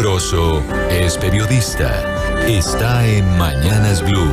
Grosso es periodista. Está en Mañanas Blue.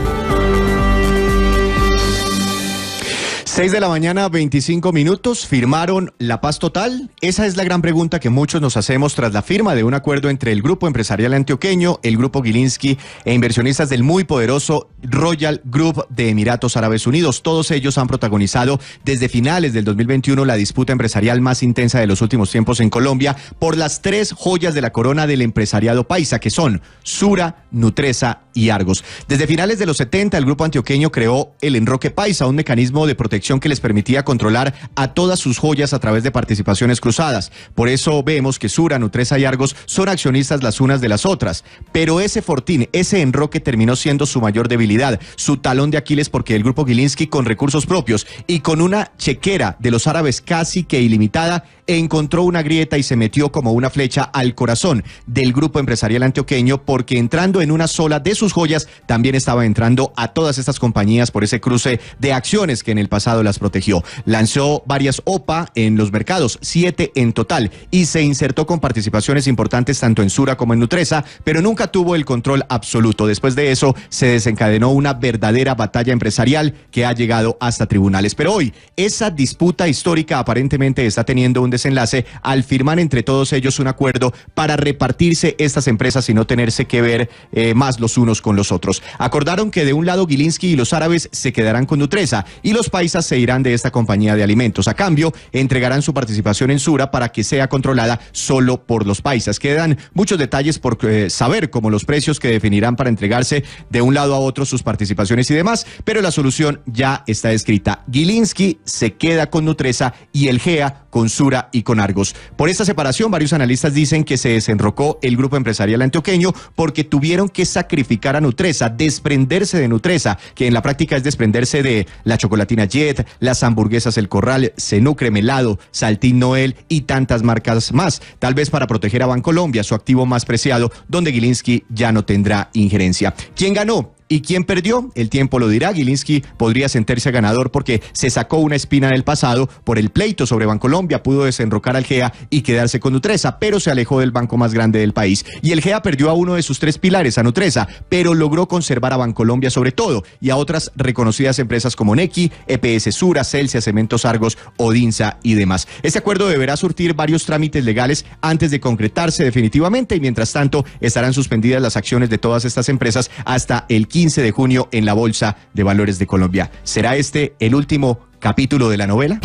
6 de la mañana, 25 minutos, firmaron la paz total. Esa es la gran pregunta que muchos nos hacemos tras la firma de un acuerdo entre el Grupo Empresarial Antioqueño, el Grupo Gilinski e inversionistas del muy poderoso Royal Group de Emiratos Árabes Unidos. Todos ellos han protagonizado desde finales del 2021 la disputa empresarial más intensa de los últimos tiempos en Colombia por las tres joyas de la corona del empresariado paisa, que son Sura, Nutresa y Argos. Desde finales de los 70, el grupo antioqueño creó el Enroque Paisa, un mecanismo de protección que les permitía controlar a todas sus joyas a través de participaciones cruzadas. Por eso vemos que Sura, Nutresa y Argos son accionistas las unas de las otras. Pero ese fortín, ese enroque terminó siendo su mayor debilidad su talón de Aquiles porque el grupo Gilinski con recursos propios y con una chequera de los árabes casi que ilimitada encontró una grieta y se metió como una flecha al corazón del grupo empresarial antioqueño porque entrando en una sola de sus joyas también estaba entrando a todas estas compañías por ese cruce de acciones que en el pasado las protegió. Lanzó varias OPA en los mercados, siete en total, y se insertó con participaciones importantes tanto en Sura como en Nutresa, pero nunca tuvo el control absoluto. Después de eso se desencadenó no una verdadera batalla empresarial que ha llegado hasta tribunales. Pero hoy, esa disputa histórica aparentemente está teniendo un desenlace al firmar entre todos ellos un acuerdo para repartirse estas empresas y no tenerse que ver eh, más los unos con los otros. Acordaron que de un lado Gilinski y los árabes se quedarán con Nutresa y los paisas se irán de esta compañía de alimentos. A cambio, entregarán su participación en Sura para que sea controlada solo por los paisas. Quedan muchos detalles por eh, saber, como los precios que definirán para entregarse de un lado a otro sus participaciones y demás, pero la solución ya está escrita. Gilinski se queda con Nutresa y el GEA con Sura y con Argos. Por esta separación, varios analistas dicen que se desenrocó el grupo empresarial antioqueño porque tuvieron que sacrificar a Nutresa, desprenderse de Nutresa, que en la práctica es desprenderse de la chocolatina Jet, las hamburguesas El Corral, Cenucre Melado, Saltín Noel y tantas marcas más, tal vez para proteger a Bancolombia, su activo más preciado, donde Gilinski ya no tendrá injerencia. ¿Quién ganó? ¿Y quién perdió? El tiempo lo dirá. Gilinski podría sentirse ganador porque se sacó una espina del pasado por el pleito sobre Bancolombia, pudo desenrocar al GEA y quedarse con Nutresa, pero se alejó del banco más grande del país. Y el GEA perdió a uno de sus tres pilares, a Nutresa, pero logró conservar a Bancolombia sobre todo y a otras reconocidas empresas como Neki, EPS Sura, Celsia, Cementos Argos, Odinsa y demás. Este acuerdo deberá surtir varios trámites legales antes de concretarse definitivamente y mientras tanto estarán suspendidas las acciones de todas estas empresas hasta el 15 15 de junio en la Bolsa de Valores de Colombia. ¿Será este el último capítulo de la novela?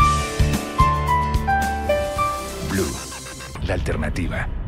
Blue, la alternativa.